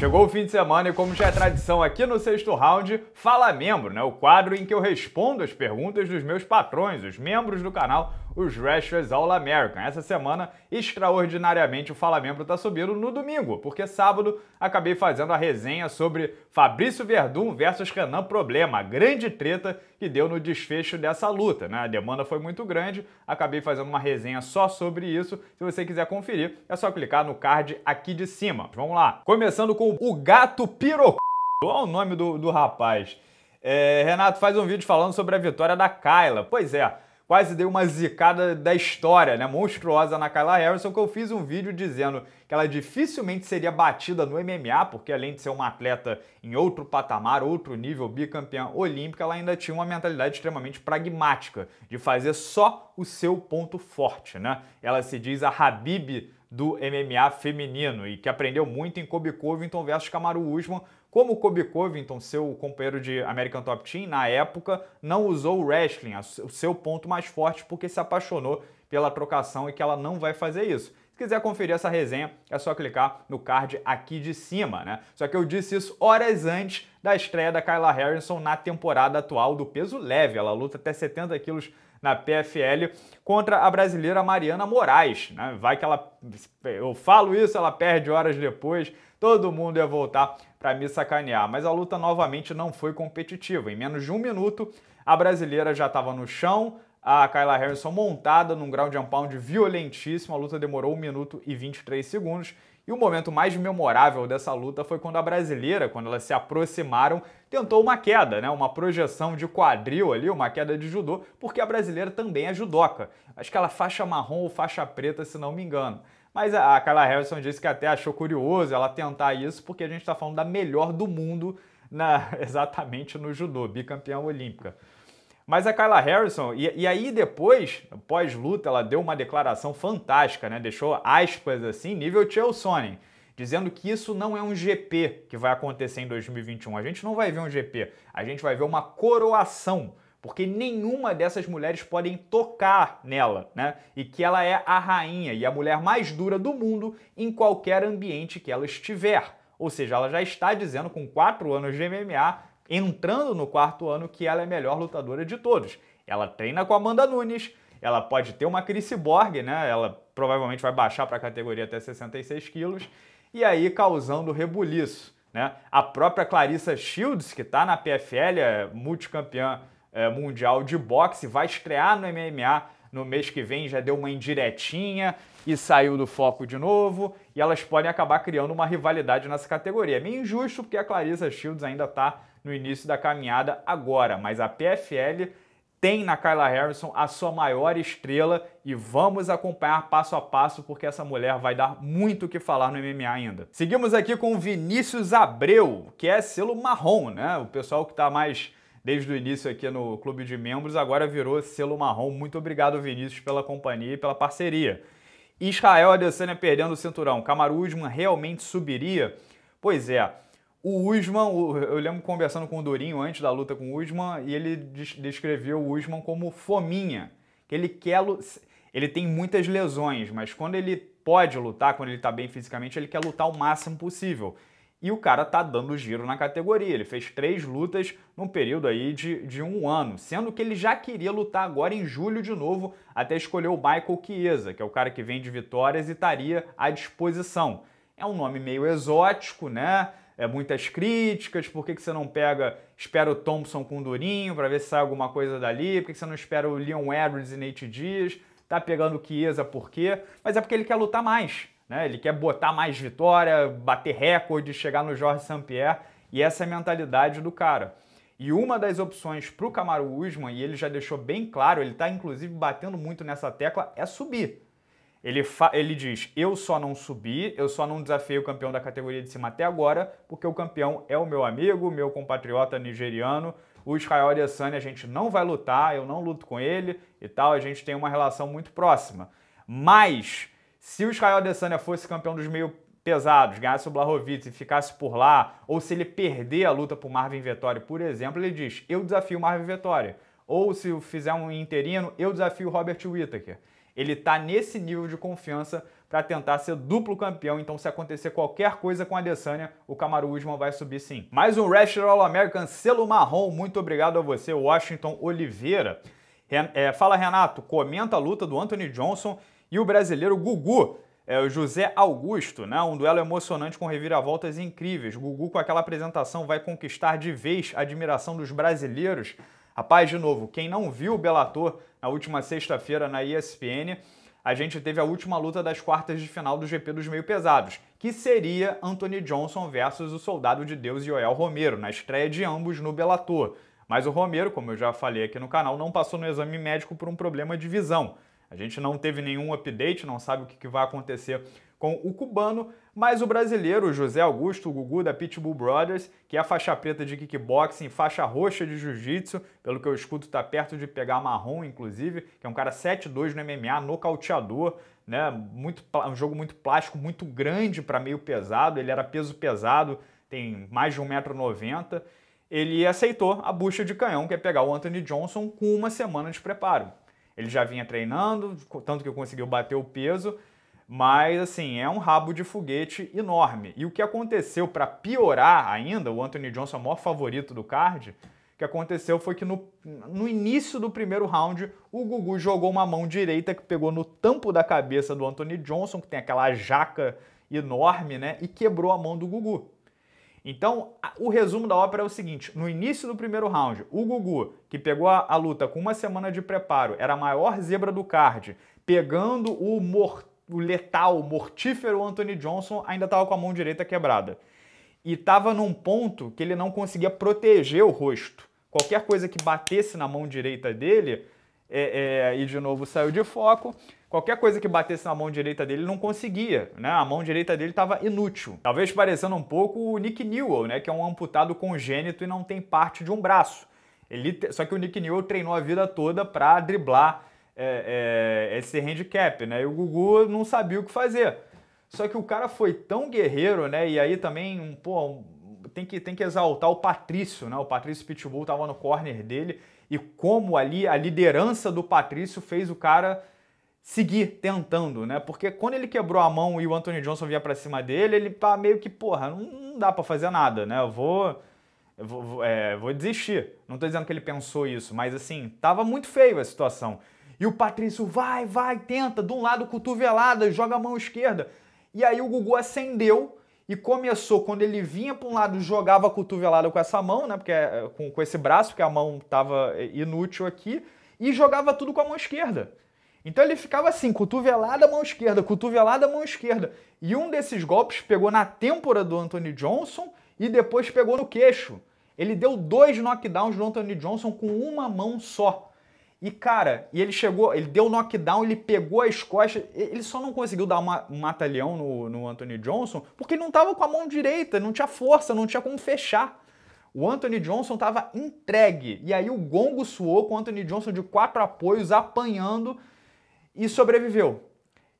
Chegou o fim de semana e, como já é tradição aqui no sexto round, Fala Membro, né? O quadro em que eu respondo as perguntas dos meus patrões, os membros do canal, os Rashers All-American. Essa semana, extraordinariamente, o Fala Membro está subindo no domingo, porque sábado acabei fazendo a resenha sobre Fabrício Verdun versus Renan Problema, a grande treta que deu no desfecho dessa luta. Né? A demanda foi muito grande, acabei fazendo uma resenha só sobre isso. Se você quiser conferir, é só clicar no card aqui de cima. Vamos lá. Começando com o Gato Piro... Olha o nome do, do rapaz. É, Renato faz um vídeo falando sobre a vitória da Kyla. Pois é, quase dei uma zicada da história, né, monstruosa na Kyla Harrison, que eu fiz um vídeo dizendo que ela dificilmente seria batida no MMA, porque além de ser uma atleta em outro patamar, outro nível, bicampeã olímpica, ela ainda tinha uma mentalidade extremamente pragmática, de fazer só o seu ponto forte, né? Ela se diz a Habib do MMA feminino e que aprendeu muito em Kobe Covington versus Kamaru Usman, como Kobe Covington, seu companheiro de American Top Team, na época não usou o wrestling, o seu ponto mais forte, porque se apaixonou pela trocação e que ela não vai fazer isso. Se quiser conferir essa resenha, é só clicar no card aqui de cima, né? Só que eu disse isso horas antes da estreia da Kyla Harrison na temporada atual do peso leve. Ela luta até 70 quilos na PFL contra a brasileira Mariana Moraes. Né? Vai que ela. Eu falo isso, ela perde horas depois, todo mundo ia voltar para me sacanear. Mas a luta novamente não foi competitiva. Em menos de um minuto, a brasileira já estava no chão, a Kyla Harrison montada num ground and pound violentíssimo. A luta demorou 1 minuto e 23 segundos e o momento mais memorável dessa luta foi quando a brasileira, quando elas se aproximaram, tentou uma queda, né? Uma projeção de quadril ali, uma queda de judô, porque a brasileira também é judoca. Acho que ela faixa marrom ou faixa preta, se não me engano. Mas a Kyla Harrison disse que até achou curioso ela tentar isso, porque a gente está falando da melhor do mundo na, exatamente no judô, bicampeã olímpica. Mas a Kyla Harrison, e, e aí depois, pós-luta, ela deu uma declaração fantástica, né? Deixou aspas assim, nível Chelsea, dizendo que isso não é um GP que vai acontecer em 2021. A gente não vai ver um GP, a gente vai ver uma coroação porque nenhuma dessas mulheres podem tocar nela, né? E que ela é a rainha e a mulher mais dura do mundo em qualquer ambiente que ela estiver. Ou seja, ela já está dizendo com 4 anos de MMA entrando no quarto ano que ela é a melhor lutadora de todos. Ela treina com a Amanda Nunes, ela pode ter uma Chris Borg, né? Ela provavelmente vai baixar para a categoria até 66 quilos, e aí causando rebuliço. Né? A própria Clarissa Shields, que está na PFL, é multicampeã é, mundial de boxe, vai estrear no MMA no mês que vem, já deu uma indiretinha e saiu do foco de novo elas podem acabar criando uma rivalidade nessa categoria. É meio injusto porque a Clarissa Shields ainda está no início da caminhada agora, mas a PFL tem na Kyla Harrison a sua maior estrela e vamos acompanhar passo a passo porque essa mulher vai dar muito o que falar no MMA ainda. Seguimos aqui com Vinícius Abreu, que é selo marrom, né? O pessoal que está mais desde o início aqui no clube de membros agora virou selo marrom. Muito obrigado Vinícius pela companhia e pela parceria. Israel Adesanya perdendo o cinturão, Kamaru Usman realmente subiria? Pois é, o Usman, eu lembro conversando com o Durinho antes da luta com o Usman, e ele descreveu o Usman como fominha, que ele quer... Ele tem muitas lesões, mas quando ele pode lutar, quando ele está bem fisicamente, ele quer lutar o máximo possível e o cara tá dando giro na categoria. Ele fez três lutas num período aí de, de um ano, sendo que ele já queria lutar agora em julho de novo, até escolher o Michael Chiesa, que é o cara que vem de vitórias e estaria à disposição. É um nome meio exótico, né? É muitas críticas, por que, que você não pega, espera o Thompson com o Durinho para ver se sai alguma coisa dali, por que, que você não espera o Leon Edwards e Nate Diaz, tá pegando o Chiesa por quê? Mas é porque ele quer lutar mais né? Ele quer botar mais vitória, bater recorde, chegar no Jorge Saint-Pierre. E essa é a mentalidade do cara. E uma das opções para o Camaro Usman, e ele já deixou bem claro, ele está inclusive batendo muito nessa tecla, é subir. Ele, ele diz: Eu só não subi, eu só não desafiei o campeão da categoria de cima até agora, porque o campeão é o meu amigo, meu compatriota nigeriano. O Israel Adesanya a gente não vai lutar, eu não luto com ele e tal, a gente tem uma relação muito próxima. Mas se o Israel Adesanya fosse campeão dos meio pesados, ganhasse o Blahovic e ficasse por lá, ou se ele perder a luta para o Marvin Vettori, por exemplo, ele diz, eu desafio o Marvin Vettori. Ou se fizer um interino, eu desafio o Robert Whittaker. Ele está nesse nível de confiança para tentar ser duplo campeão. Então, se acontecer qualquer coisa com a Adesanya, o Kamaru Usman vai subir sim. Mais um Wrestler All-American selo marrom. Muito obrigado a você, Washington Oliveira. é, fala, Renato, comenta a luta do Anthony Johnson e o brasileiro Gugu, é, José Augusto, né? Um duelo emocionante com reviravoltas incríveis. Gugu, com aquela apresentação, vai conquistar de vez a admiração dos brasileiros. Rapaz, de novo, quem não viu o Bellator na última sexta-feira na ESPN, a gente teve a última luta das quartas de final do GP dos meio pesados, que seria Anthony Johnson versus o Soldado de Deus Joel Romero, na estreia de ambos no Bellator. Mas o Romero, como eu já falei aqui no canal, não passou no exame médico por um problema de visão. A gente não teve nenhum update, não sabe o que vai acontecer com o cubano, mas o brasileiro José Augusto o Gugu da Pitbull Brothers, que é faixa preta de kickboxing, faixa roxa de jiu-jitsu, pelo que eu escuto está perto de pegar marrom inclusive, que é um cara 7-2 no MMA, nocauteador, né? Muito um jogo muito plástico, muito grande para meio pesado, ele era peso pesado, tem mais de 1,90m. Ele aceitou a bucha de canhão, que é pegar o Anthony Johnson com uma semana de preparo. Ele já vinha treinando, tanto que conseguiu bater o peso, mas assim, é um rabo de foguete enorme. E o que aconteceu para piorar ainda, o Anthony Johnson é o maior favorito do card, o que aconteceu foi que no, no início do primeiro round, o Gugu jogou uma mão direita que pegou no tampo da cabeça do Anthony Johnson, que tem aquela jaca enorme, né? E quebrou a mão do Gugu. Então, o resumo da ópera é o seguinte: no início do primeiro round, o Gugu, que pegou a, a luta com uma semana de preparo, era a maior zebra do card, pegando o, mor o letal, mortífero Anthony Johnson, ainda estava com a mão direita quebrada. E estava num ponto que ele não conseguia proteger o rosto. Qualquer coisa que batesse na mão direita dele é, é, e de novo saiu de foco. Qualquer coisa que batesse na mão direita dele não conseguia, né? A mão direita dele estava inútil. Talvez parecendo um pouco o Nick Newell, né? Que é um amputado congênito e não tem parte de um braço. Ele, só que o Nick Newell treinou a vida toda para driblar é, é, esse handicap, né? E o Gugu não sabia o que fazer. Só que o cara foi tão guerreiro, né? E aí também, pô, tem que, tem que exaltar o Patrício, né? O Patrício Pitbull estava no corner dele e como ali a liderança do Patrício fez o cara seguir tentando, né? Porque quando ele quebrou a mão e o Anthony Johnson vinha para cima dele, ele tá meio que, porra, não dá para fazer nada, né? Eu vou vou, é, vou desistir. Não tô dizendo que ele pensou isso, mas assim, tava muito feio a situação. E o Patrício vai, vai, tenta, de um lado cotovelada, joga a mão esquerda. E aí o Gugu acendeu e começou, quando ele vinha para um lado, jogava a cotovelada com essa mão, né? Porque é, é, com, com esse braço, porque a mão estava é, inútil aqui, e jogava tudo com a mão esquerda. Então ele ficava assim, cotovelada, mão esquerda, cotovelada, mão esquerda. E um desses golpes pegou na têmpora do Anthony Johnson e depois pegou no queixo. Ele deu dois knockdowns do Anthony Johnson com uma mão só. E cara, e ele chegou, ele deu knockdown, ele pegou as costas, ele só não conseguiu dar um mata no, no Anthony Johnson porque ele não estava com a mão direita, não tinha força, não tinha como fechar. O Anthony Johnson estava entregue. E aí o gongo suou com o Anthony Johnson de quatro apoios, apanhando e sobreviveu.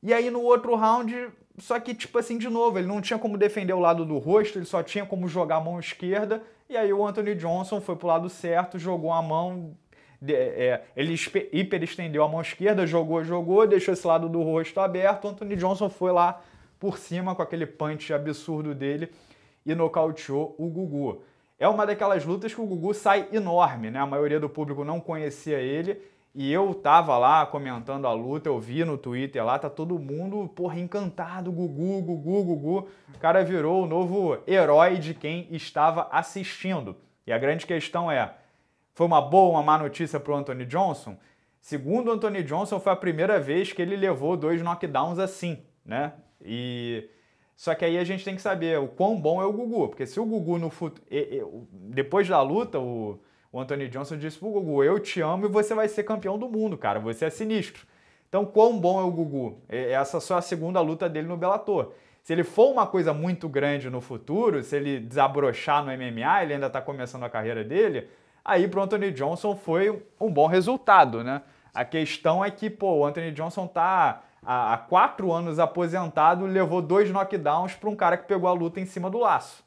E aí no outro round, só que tipo assim, de novo, ele não tinha como defender o lado do rosto, ele só tinha como jogar a mão esquerda. E aí o Anthony Johnson foi pro lado certo, jogou a mão, é, ele hiperestendeu a mão esquerda, jogou, jogou, deixou esse lado do rosto aberto. Anthony Johnson foi lá por cima com aquele punch absurdo dele e nocauteou o Gugu. É uma daquelas lutas que o Gugu sai enorme, né? A maioria do público não conhecia ele e eu tava lá comentando a luta, eu vi no Twitter lá, tá todo mundo, porra, encantado, Gugu, Gugu, Gugu. O cara virou o novo herói de quem estava assistindo. E a grande questão é, foi uma boa, uma má notícia para o Anthony Johnson? Segundo o Anthony Johnson, foi a primeira vez que ele levou dois knockdowns assim, né? E só que aí a gente tem que saber o quão bom é o Gugu, porque se o Gugu no futuro, depois da luta, o, o Anthony Johnson disse pro Gugu: "Eu te amo e você vai ser campeão do mundo, cara. Você é sinistro". Então, quão bom é o Gugu? Essa só é a segunda luta dele no Bellator. Se ele for uma coisa muito grande no futuro, se ele desabrochar no MMA, ele ainda está começando a carreira dele, aí para o Anthony Johnson foi um bom resultado, né? A questão é que, pô, o Anthony Johnson tá há, quatro anos aposentado, levou dois knockdowns para um cara que pegou a luta em cima do laço.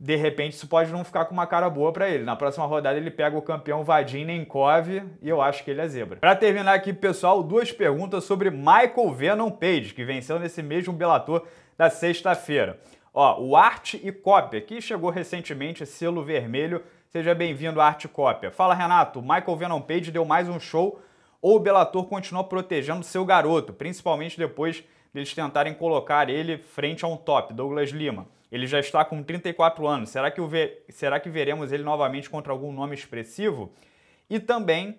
De repente, isso pode não ficar com uma cara boa para ele. Na próxima rodada, ele pega o campeão Vadim Nenkov e eu acho que ele é zebra. Para terminar aqui, pessoal, duas perguntas sobre Michael Venom Page, que venceu nesse mesmo Bellator da sexta-feira. Ó, o Arte e Cópia, que chegou recentemente, selo vermelho. Seja bem-vindo, Arte e Cópia. Fala, Renato. Michael Venom Page deu mais um show ou o Bellator continua protegendo seu garoto, principalmente depois deles tentarem colocar ele frente a um top, Douglas Lima. Ele já está com 34 anos. Será que, o ve... Será que veremos ele novamente contra algum nome expressivo? E também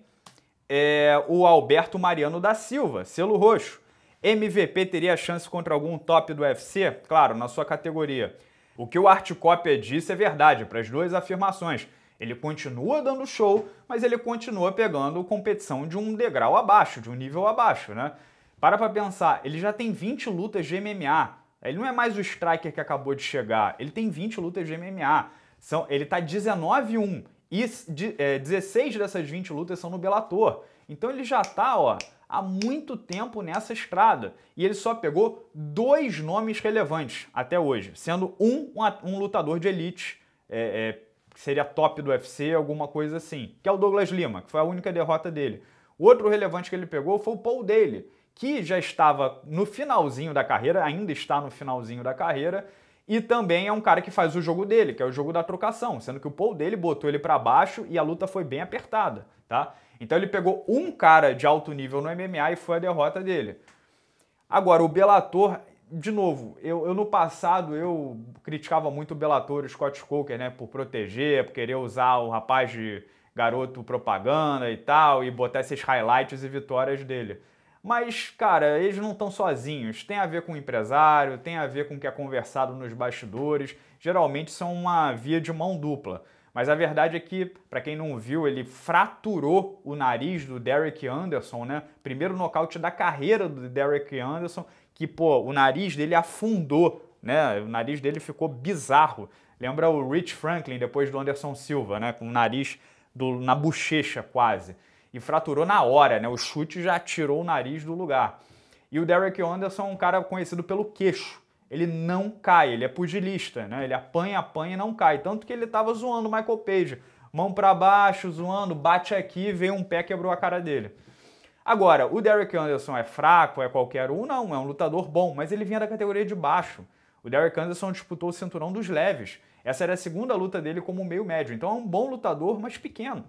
é, o Alberto Mariano da Silva, selo roxo. MVP teria chance contra algum top do UFC? Claro, na sua categoria. O que o Articópia disse é verdade para as duas afirmações. Ele continua dando show, mas ele continua pegando competição de um degrau abaixo, de um nível abaixo, né? Para pra pensar, ele já tem 20 lutas de MMA. Ele não é mais o striker que acabou de chegar. Ele tem 20 lutas de MMA. São, ele tá 19-1. E de, é, 16 dessas 20 lutas são no Bellator. Então ele já tá, ó, há muito tempo nessa estrada e ele só pegou dois nomes relevantes até hoje, sendo um um lutador de elite, é, é, que seria top do UFC, alguma coisa assim, que é o Douglas Lima, que foi a única derrota dele. O outro relevante que ele pegou foi o Paul Daly, que já estava no finalzinho da carreira, ainda está no finalzinho da carreira, e também é um cara que faz o jogo dele, que é o jogo da trocação, sendo que o Paul dele botou ele para baixo e a luta foi bem apertada, tá? Então ele pegou um cara de alto nível no MMA e foi a derrota dele. Agora, o belator, de novo, eu, eu no passado eu criticava muito o Belator e o Scott Coker, né, por proteger, por querer usar o rapaz de garoto propaganda e tal, e botar esses highlights e vitórias dele. Mas, cara, eles não estão sozinhos. Tem a ver com o empresário, tem a ver com o que é conversado nos bastidores. Geralmente são uma via de mão dupla. Mas a verdade é que, para quem não viu, ele fraturou o nariz do Derek Anderson, né? Primeiro nocaute da carreira do Derek Anderson, que, pô, o nariz dele afundou, né? O nariz dele ficou bizarro. Lembra o Rich Franklin depois do Anderson Silva, né? Com o nariz do, na bochecha quase. E fraturou na hora, né? O chute já tirou o nariz do lugar. E o Derek Anderson é um cara conhecido pelo queixo ele não cai, ele é pugilista, né? Ele apanha, apanha e não cai. Tanto que ele tava zoando o Michael Page. Mão para baixo, zoando, bate aqui, veio um pé, quebrou a cara dele. Agora, o Derek Anderson é fraco, é qualquer um? Não, é um lutador bom, mas ele vinha da categoria de baixo. O Derek Anderson disputou o cinturão dos leves. Essa era a segunda luta dele como meio médio. Então é um bom lutador, mas pequeno.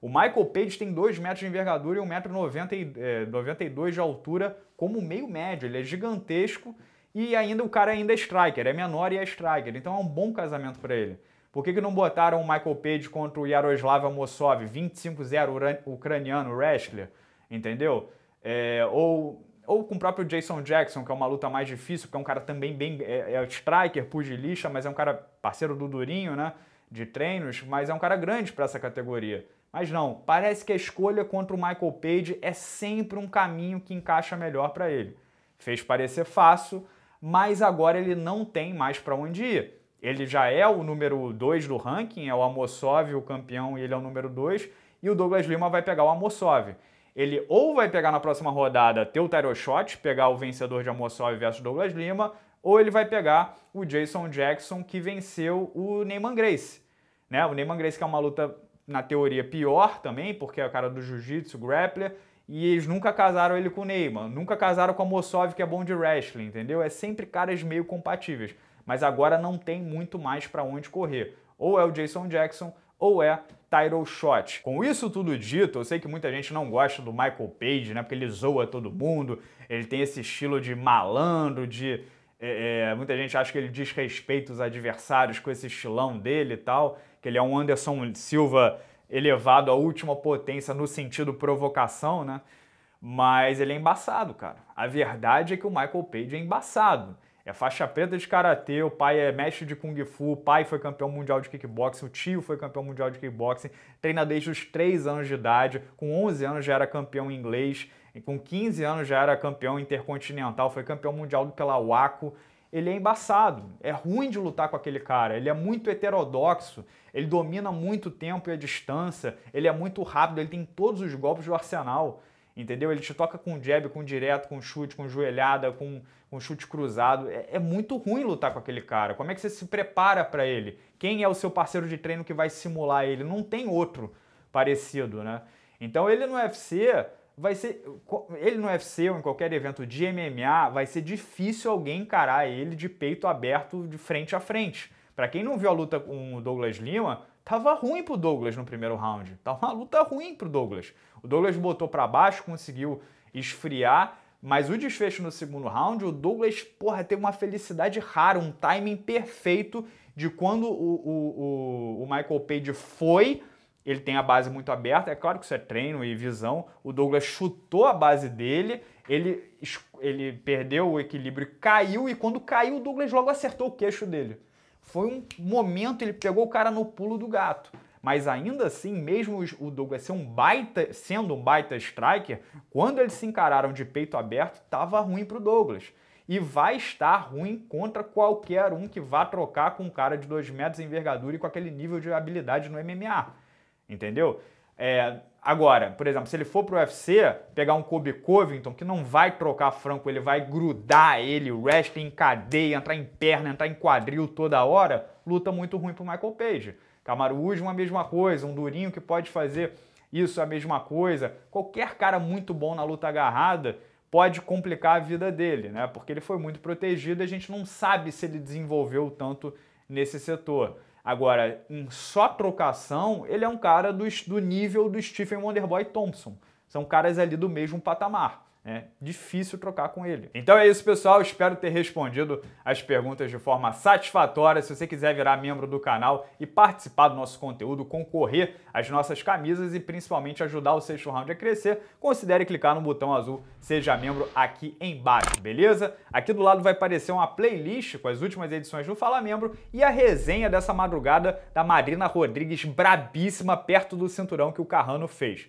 O Michael Page tem 2 metros de envergadura e 1,92m é, eh, de altura como meio médio. Ele é gigantesco e ainda o cara ainda é striker, é menor e é striker, então é um bom casamento para ele. Por que, que não botaram o Michael Page contra o Yaroslav Amosov, 25-0 ucraniano, wrestler, entendeu? É, ou, ou com o próprio Jason Jackson, que é uma luta mais difícil, que é um cara também bem... é, é striker, pugilista, mas é um cara parceiro do Durinho, né? De treinos, mas é um cara grande para essa categoria. Mas não, parece que a escolha contra o Michael Page é sempre um caminho que encaixa melhor para ele. Fez parecer fácil, mas agora ele não tem mais para onde ir. Ele já é o número 2 do ranking, é o Amossov o campeão e ele é o número 2, e o Douglas Lima vai pegar o Amosov. Ele ou vai pegar na próxima rodada ter o Shot, pegar o vencedor de Amosov versus Douglas Lima, ou ele vai pegar o Jason Jackson que venceu o Neyman Grace. Né? O Neyman Grace que é uma luta na teoria pior também, porque é o cara do jiu-jitsu, grappler, e eles nunca casaram ele com o Neyman, nunca casaram com a Mossov, que é bom de wrestling, entendeu? É sempre caras meio compatíveis, mas agora não tem muito mais para onde correr. Ou é o Jason Jackson, ou é title shot. Com isso tudo dito, eu sei que muita gente não gosta do Michael Page, né? Porque ele zoa todo mundo, ele tem esse estilo de malandro, de. é, é muita gente acha que ele desrespeita os adversários com esse estilão dele e tal, que ele é um Anderson Silva elevado à última potência no sentido provocação, né? Mas ele é embaçado, cara. A verdade é que o Michael Page é embaçado. É faixa preta de karatê, o pai é mestre de kung fu, o pai foi campeão mundial de kickboxing, o tio foi campeão mundial de kickboxing, treina desde os 3 anos de idade, com 11 anos já era campeão inglês, com 15 anos já era campeão intercontinental, foi campeão mundial pela WACO ele é embaçado, é ruim de lutar com aquele cara, ele é muito heterodoxo, ele domina muito o tempo e a distância, ele é muito rápido, ele tem todos os golpes do arsenal, entendeu? Ele te toca com jab, com direto, com chute, com joelhada, com, com chute cruzado. É, é muito ruim lutar com aquele cara. Como é que você se prepara para ele? Quem é o seu parceiro de treino que vai simular ele? Não tem outro parecido, né? Então ele no UFC vai ser. Ele no UFC ou em qualquer evento de MMA, vai ser difícil alguém encarar ele de peito aberto, de frente a frente. Para quem não viu a luta com o Douglas Lima, tava ruim pro Douglas no primeiro round. Tava uma luta ruim pro Douglas. O Douglas botou para baixo, conseguiu esfriar, mas o desfecho no segundo round, o Douglas, porra, teve uma felicidade rara, um timing perfeito de quando o, o, o, o Michael Page foi ele tem a base muito aberta, é claro que isso é treino e visão. O Douglas chutou a base dele, ele, ele perdeu o equilíbrio, caiu e quando caiu, o Douglas logo acertou o queixo dele. Foi um momento, ele pegou o cara no pulo do gato. Mas ainda assim, mesmo o Douglas ser um baita, sendo um baita striker, quando eles se encararam de peito aberto, estava ruim para o Douglas. E vai estar ruim contra qualquer um que vá trocar com um cara de 2 metros de envergadura e com aquele nível de habilidade no MMA entendeu? É, agora, por exemplo, se ele for pro UFC, pegar um Kobe Covington, que não vai trocar franco, ele vai grudar ele, wrestling em cadeia, entrar em perna, entrar em quadril toda hora, luta muito ruim pro Michael Page. Camaro Usman, a mesma coisa, um durinho que pode fazer isso, a mesma coisa. Qualquer cara muito bom na luta agarrada pode complicar a vida dele, né? Porque ele foi muito protegido e a gente não sabe se ele desenvolveu tanto nesse setor. Agora, em só trocação, ele é um cara do, do nível do Stephen Wonderboy Thompson. São caras ali do mesmo patamar. É difícil trocar com ele. Então é isso, pessoal. Espero ter respondido as perguntas de forma satisfatória. Se você quiser virar membro do canal e participar do nosso conteúdo, concorrer às nossas camisas e principalmente ajudar o sexto round a crescer, considere clicar no botão azul Seja Membro aqui embaixo, beleza? Aqui do lado vai aparecer uma playlist com as últimas edições do Fala Membro e a resenha dessa madrugada da Marina Rodrigues, brabíssima, perto do cinturão que o Carrano fez.